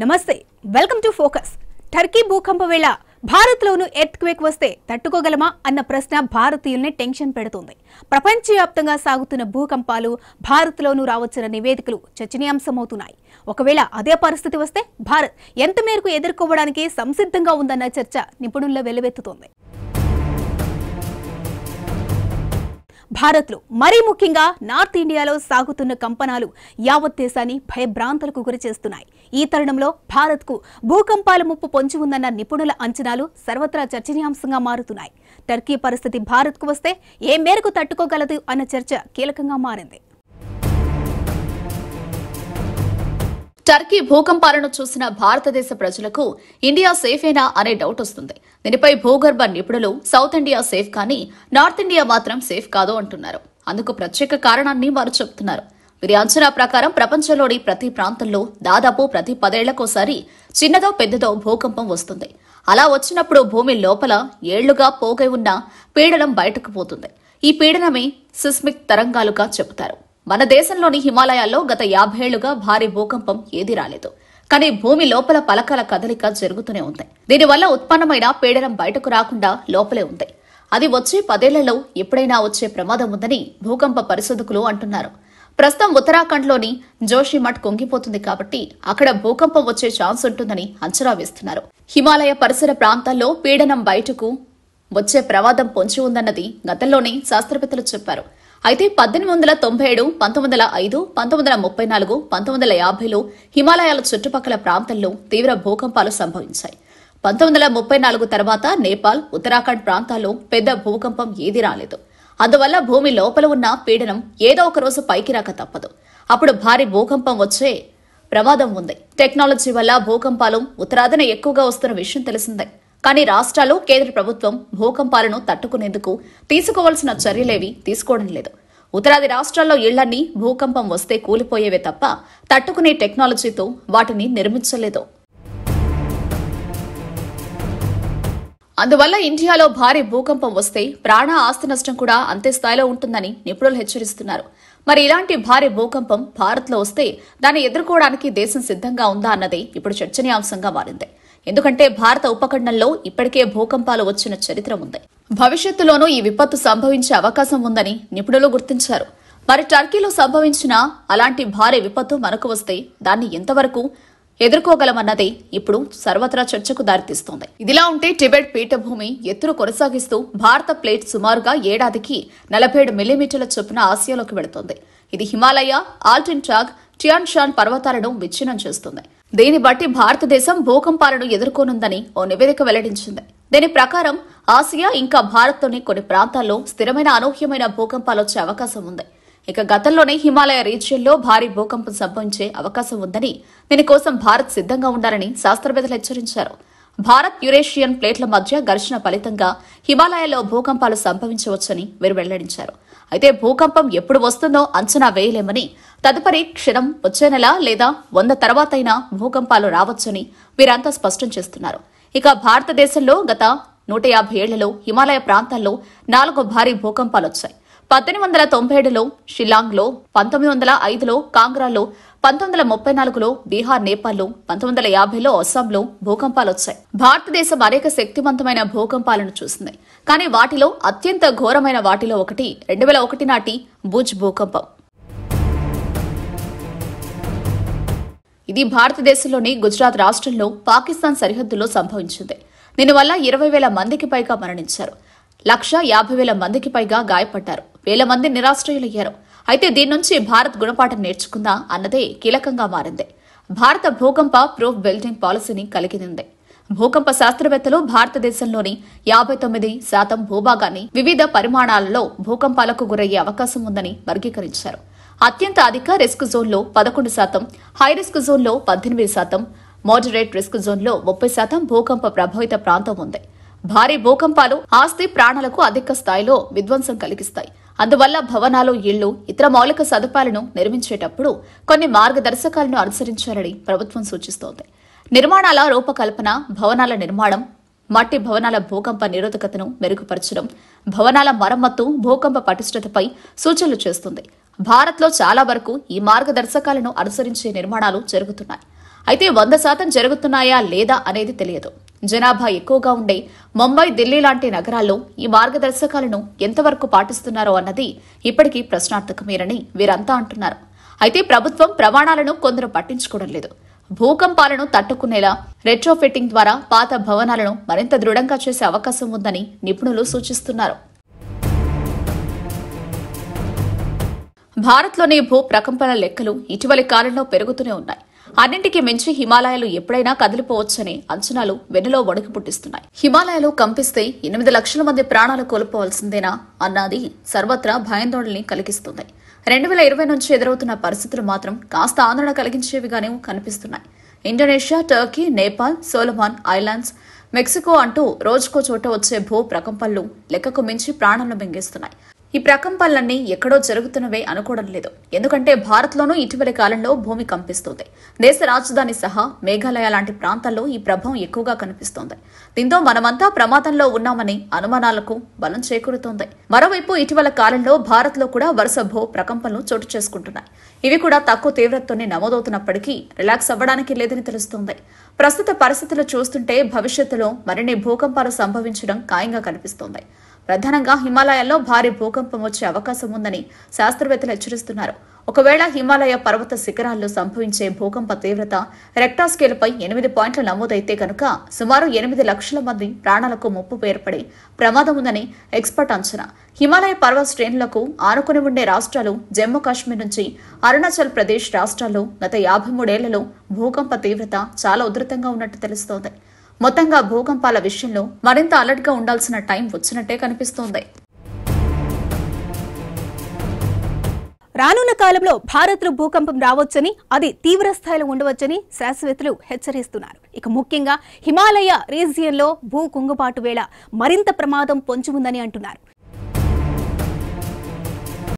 నమస్తే welcome to focus Turkey భూకంప వేళ భారత్లోనూ ఎర్త్ క్వేక్ వస్తే తట్టుకోగలమా అన్న ప్రశ్న భారతీయుల్ని టెన్షన్ పెడుతోంది ప్రపంచవ్యాప్తంగా సాగుతున్న భూకంపాలు భారత్లోనూ రావచ్చిన నివేదికలు చర్చనీయాంశమవుతున్నాయి ఒకవేళ అదే పరిస్థితి వస్తే భారత్ ఎంత మేరకు ఎదుర్కోవడానికి సంసిద్ధంగా ఉందన్న చర్చ నిపుణుల్లో వెల్లువెత్తుతోంది భారత్లో మరీ ముఖ్యంగా నార్త్ ఇండియాలో సాగుతున్న కంపనాలు యావత్ దేశాన్ని గురి గురిచేస్తున్నాయి ఈ తరుణంలో భారత్కు భూకంపాల ముప్పు పొంచి ఉందన్న నిపుణుల అంచనాలు సర్వత్రా చర్చనీయాంశంగా మారుతున్నాయి టర్కీ పరిస్థితి భారత్కు వస్తే ఏ మేరకు తట్టుకోగలదు అన్న చర్చ కీలకంగా మారింది టర్కీ భూకంపాలను చూసిన భారతదేశ ప్రజలకు ఇండియా సేఫేనా అనే డౌట్ వస్తుంది దీనిపై భూగర్భ నిపుణులు సౌత్ ఇండియా సేఫ్ కానీ నార్త్ ఇండియా మాత్రం సేఫ్ కాదు అంటున్నారు అందుకు ప్రత్యేక కారణాన్ని వారు చెబుతున్నారు వీరి అంచనా ప్రకారం ప్రపంచంలోని ప్రతి ప్రాంతంలో దాదాపు ప్రతి పదేళ్లకోసారి చిన్నదో పెద్దదో భూకంపం వస్తుంది అలా వచ్చినప్పుడు భూమి లోపల ఏళ్లుగా పోగై ఉన్న పీడనం బయటకు పోతుంది ఈ పీడనమే సిస్మిక్ తరంగాలుగా చెబుతారు మన దేశంలోని హిమాలయాల్లో గత యాభేళ్లుగా భారీ భూకంపం ఏది రాలేదు కానీ భూమి లోపల పలకల కదలిక జరుగుతూనే ఉంది దీనివల్ల ఉత్పన్నమైన పీడనం బయటకు రాకుండా లోపలే ఉంది అది వచ్చే పదేళ్లలో ఎప్పుడైనా వచ్చే ప్రమాదం ఉందని భూకంప పరిశోధకులు అంటున్నారు ప్రస్తుతం ఉత్తరాఖండ్లోని జోషిమఠ్ కుంగిపోతుంది కాబట్టి అక్కడ భూకంపం వచ్చే ఛాన్స్ ఉంటుందని అంచనా వేస్తున్నారు హిమాలయ పరిసర ప్రాంతాల్లో పీడనం బయటకు వచ్చే ప్రమాదం పొంచి ఉందన్నది గతంలోనే శాస్త్రవేత్తలు చెప్పారు అయితే పద్దెనిమిది వందల తొంభై ఏడు పంతొమ్మిది వందల ఐదు పంతొమ్మిది వందల ముప్పై నాలుగు పంతొమ్మిది వందల యాభైలో హిమాలయాల చుట్టుపక్కల ప్రాంతంలో తీవ్ర భూకంపాలు సంభవించాయి పంతొమ్మిది వందల ముప్పై నాలుగు తర్వాత నేపాల్ ఉత్తరాఖండ్ ప్రాంతాల్లో పెద్ద భూకంపం ఏది రాలేదు అందువల్ల భూమి లోపల ఉన్న పీడనం ఏదో ఒక రోజు పైకి రాక తప్పదు అప్పుడు భారీ భూకంపం వచ్చే ప్రమాదం ఉంది టెక్నాలజీ వల్ల భూకంపాలు ఉత్తరాదిన ఎక్కువగా వస్తున్న విషయం తెలిసిందే కానీ రాష్ట్రాలు కేంద్ర ప్రభుత్వం భూకంపాలను తట్టుకునేందుకు తీసుకోవాల్సిన చర్యలేవి తీసుకోవడం లేదు ఉత్తరాది రాష్ట్రాల్లో ఇళ్లన్నీ భూకంపం వస్తే కూలిపోయేవే తప్ప తట్టుకునే టెక్నాలజీతో వాటిని నిర్మించలేదు అందువల్ల ఇండియాలో భారీ భూకంపం వస్తే ప్రాణ ఆస్తి నష్టం కూడా అంతే స్థాయిలో ఉంటుందని నిపుణులు హెచ్చరిస్తున్నారు మరి ఇలాంటి భారీ భూకంపం భారత్లో వస్తే దాన్ని ఎదుర్కోవడానికి దేశం సిద్ధంగా ఉందా అన్నది ఇప్పుడు చర్చనీయాంశంగా మారింది ఎందుకంటే భారత ఉపఖండంలో ఇప్పటికే భూకంపాలు వచ్చిన చరిత్ర ఉంది భవిష్యత్తులోనూ ఈ విపత్తు సంభవించే అవకాశం ఉందని నిపుణులు గుర్తించారు మరి టర్కీలో సంభవించిన అలాంటి భారీ విపత్తు మనకు వస్తే దాన్ని ఎంతవరకు ఎదుర్కోగలమన్నదే ఇప్పుడు సర్వత్రా చర్చకు దారితీస్తోంది ఇదిలా ఉంటే టిబెట్ పీఠభూమి ఎత్తును కొనసాగిస్తూ భారత ప్లేట్ సుమారుగా ఏడాదికి నలభై ఏడు మిల్లీమీటర్ల చొప్పున ఆసియాలోకి వెళుతోంది ఇది హిమాలయ ఆల్టిన్ ట్రాగ్ టియాన్ షాన్ పర్వతాలను విచ్ఛిన్నం చేస్తుంది దీన్ని బట్టి భారతదేశం భూకంపాలను ఎదుర్కొనుందని ఓ నివేదిక వెల్లడించింది దీని ప్రకారం ఆసియా ఇంకా భారత్లోని కొన్ని ప్రాంతాల్లో స్థిరమైన అనూహ్యమైన భూకంపాలు వచ్చే అవకాశం ఉంది ఇక గతంలోనే హిమాలయ రీజియన్లో భారీ భూకంపం సంభవించే అవకాశం ఉందని దీనికోసం భారత్ సిద్ధంగా ఉండాలని శాస్త్రవేత్తలు హెచ్చరించారు భారత్ యురేషియన్ ప్లేట్ల మధ్య ఘర్షణ ఫలితంగా హిమాలయాల్లో భూకంపాలు సంభవించవచ్చని వీరు వెల్లడించారు అయితే భూకంపం ఎప్పుడు వస్తుందో అంచనా వేయలేమని తదుపరి క్షణం వచ్చే నెల లేదా వంద తర్వాతైనా భూకంపాలు రావచ్చని వీరంతా స్పష్టం చేస్తున్నారు ఇక భారతదేశంలో గత నూట యాభై ఏళ్లలో హిమాలయ ప్రాంతాల్లో నాలుగు భారీ భూకంపాలు వచ్చాయి పద్దెనిమిది వందల తొంభై ఏడులో షిల్లాంగ్లో పంతొమ్మిది వందల ఐదులో కాంగ్రాలో పంతొమ్మిది వందల ముప్పై నాలుగులో బీహార్ నేపాల్లో పంతొమ్మిది వందల యాభైలో అస్సాంలో భూకంపాలు వచ్చాయి భారతదేశం అనేక శక్తివంతమైన భూకంపాలను చూసింది కానీ వాటిలో అత్యంత ఘోరమైన వాటిలో ఒకటి రెండు వేల ఒకటి నాటి భుజ్ భూకంపం ఇది భారతదేశంలోని గుజరాత్ రాష్ట్రంలో పాకిస్తాన్ సరిహద్దులో సంభవించింది దీనివల్ల ఇరవై వేల మందికి పైగా మరణించారు లక్ష యాభై వేల మందికి పైగా గాయపడ్డారు వేల మంది నిరాశ్రయులయ్యారు అయితే దీని నుంచి భారత్ గుణపాఠం నేర్చుకుందా అన్నదే కీలకంగా మారింది భారత భూకంప ప్రూఫ్ బిల్డింగ్ పాలసీని కలిగింది భూకంప శాస్త్రవేత్తలు భారతదేశంలోని యాభై తొమ్మిది శాతం భూభాగాన్ని వివిధ పరిమాణాలలో భూకంపాలకు గురయ్యే అవకాశం ఉందని వర్గీకరించారు అత్యంత అధిక రిస్క్ జోన్లో పదకొండు శాతం హై రిస్క్ జోన్లో పద్దెనిమిది శాతం మోడరేట్ రిస్క్ జోన్లో ముప్పై శాతం భూకంప ప్రభావిత ప్రాంతం ఉంది భారీ భూకంపాలు ఆస్తి ప్రాణాలకు అధిక స్థాయిలో విధ్వంసం కలిగిస్తాయి అందువల్ల భవనాలు ఇళ్లు ఇతర మౌలిక సదుపాయాలను నిర్మించేటప్పుడు కొన్ని మార్గదర్శకాలను అనుసరించాలని ప్రభుత్వం సూచిస్తోంది నిర్మాణాల రూపకల్పన భవనాల నిర్మాణం మట్టి భవనాల భూకంప నిరోధకతను మెరుగుపరచడం భవనాల మరమ్మత్తు భూకంప పటిష్టతపై సూచనలు చేస్తుంది భారత్లో చాలా వరకు ఈ మార్గదర్శకాలను అనుసరించే నిర్మాణాలు జరుగుతున్నాయి అయితే వంద శాతం జరుగుతున్నాయా లేదా అనేది తెలియదు జనాభా ఎక్కువగా ఉండే ముంబై ఢిల్లీ లాంటి నగరాల్లో ఈ మార్గదర్శకాలను ఎంతవరకు పాటిస్తున్నారో అన్నది ఇప్పటికీ ప్రశ్నార్థకమేనని వీరంతా అంటున్నారు అయితే ప్రభుత్వం ప్రమాణాలను కొందరు పట్టించుకోవడం లేదు భూకంపాలను తట్టుకునేలా రెట్రోఫిట్టింగ్ ద్వారా పాత భవనాలను మరింత దృఢంగా చేసే అవకాశం ఉందని నిపుణులు సూచిస్తున్నారు భారత్లోని భూ ప్రకంపన లెక్కలు ఇటీవలి కాలంలో పెరుగుతూనే ఉన్నాయి అన్నింటికి మించి హిమాలయాలు ఎప్పుడైనా కదిలిపోవచ్చనే అంచనాలు వెన్నులో వణుకు పుట్టిస్తున్నాయి హిమాలయాలు కంపిస్తే ఎనిమిది లక్షల మంది ప్రాణాలు కోల్పోవాల్సిందేనా అన్నది సర్వత్రా భయాందోళనని కలిగిస్తుంది రెండు వేల ఇరవై నుంచి ఎదురవుతున్న పరిస్థితులు మాత్రం కాస్త ఆందోళన కలిగించేవిగానే కనిపిస్తున్నాయి Indonesia Turkey Nepal Solomon Islands Mexico అంటూ రోజుకో చోట వచ్చే భూ ప్రకంపనలు లెక్కకు మించి ప్రాణాలను మింగేస్తున్నాయి ఈ ప్రకంపాలన్నీ ఎక్కడో జరుగుతున్నవే అనుకోవడం లేదు ఎందుకంటే భారత్లోనూ ఇటీవలి కాలంలో భూమి కంపిస్తుంది దేశ రాజధాని సహా మేఘాలయ లాంటి ప్రాంతాల్లో ఈ ప్రభావం ఎక్కువగా కనిపిస్తోంది దీంతో మనమంతా ప్రమాదంలో ఉన్నామని అనుమానాలకు బలం చేకూరుతోంది మరోవైపు ఇటీవల కాలంలో భారత్లో కూడా వరుస భూ ప్రకంపనలు చోటు చేసుకుంటున్నాయి ఇవి కూడా తక్కువ తీవ్రతతోనే నమోదవుతున్నప్పటికీ రిలాక్స్ అవ్వడానికి లేదని తెలుస్తోంది ప్రస్తుత పరిస్థితులు చూస్తుంటే భవిష్యత్తులో మరిన్ని భూకంపాలు సంభవించడం ఖాయంగా కనిపిస్తోంది ప్రధానంగా హిమాలయాల్లో భారీ భూకంపం వచ్చే అవకాశం ఉందని శాస్త్రవేత్తలు హెచ్చరిస్తున్నారు ఒకవేళ హిమాలయ పర్వత శిఖరాల్లో సంభవించే భూకంప తీవ్రత రెక్టా స్కేల్పై ఎనిమిది పాయింట్లు నమోదైతే కనుక సుమారు ఎనిమిది లక్షల మంది ప్రాణాలకు ముప్పు ఏర్పడి ప్రమాదం ఉందని ఎక్స్పర్ట్ అంచనా హిమాలయ పర్వత శ్రేణులకు ఆనుకుని ఉండే రాష్ట్రాలు జమ్మూ కాశ్మీర్ నుంచి అరుణాచల్ ప్రదేశ్ రాష్ట్రాల్లో గత యాభై మూడేళ్లలో భూకంప తీవ్రత చాలా ఉధృతంగా ఉన్నట్టు తెలుస్తోంది మొత్తంగా భూకంపాల విషయంలో మరింత అలర్ట్గా ఉండాల్సిన టైం వచ్చినట్టే కనిపిస్తోంది రానున్న కాలంలో భారత్లో భూకంపం రావచ్చని అది తీవ్ర స్థాయిలో ఉండవచ్చని శాస్త్రవేత్తలు హెచ్చరిస్తున్నారు ఇక ముఖ్యంగా హిమాలయ రీజియన్లో భూ కుంగుబాటు వేళ మరింత ప్రమాదం పొంచి ఉందని అంటున్నారు